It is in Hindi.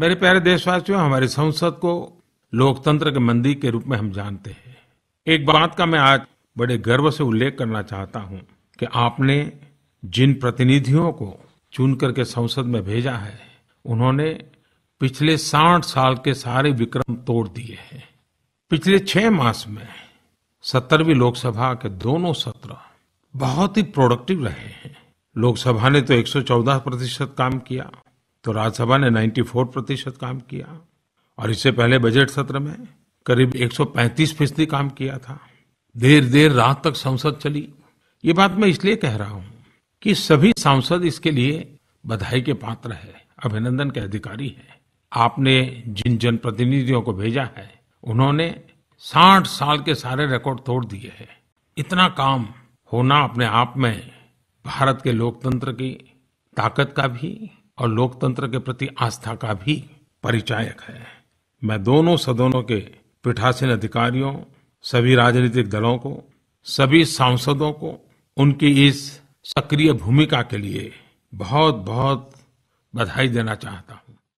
मेरे प्यारे देशवासियों हमारी संसद को लोकतंत्र के मंदिर के रूप में हम जानते हैं एक बात का मैं आज बड़े गर्व से उल्लेख करना चाहता हूं कि आपने जिन प्रतिनिधियों को चुन करके संसद में भेजा है उन्होंने पिछले साठ साल के सारे विक्रम तोड़ दिए हैं पिछले छह मास में सत्तरवीं लोकसभा के दोनों सत्र बहुत ही प्रोडक्टिव रहे हैं लोकसभा ने तो 114 प्रतिशत काम किया तो राज्यसभा ने 94 प्रतिशत काम किया और इससे पहले बजट सत्र में करीब 135 फीसदी काम किया था देर देर रात तक संसद चली ये बात मैं इसलिए कह रहा हूं कि सभी सांसद इसके लिए बधाई के पात्र है अभिनंदन के अधिकारी है आपने जिन जनप्रतिनिधियों को भेजा है उन्होंने साठ साल के सारे रिकॉर्ड तोड़ दिए हैं इतना काम होना अपने आप में भारत के लोकतंत्र की ताकत का भी और लोकतंत्र के प्रति आस्था का भी परिचायक है मैं दोनों सदनों के पीठासीन अधिकारियों सभी राजनीतिक दलों को सभी सांसदों को उनकी इस सक्रिय भूमिका के लिए बहुत बहुत बधाई देना चाहता हूँ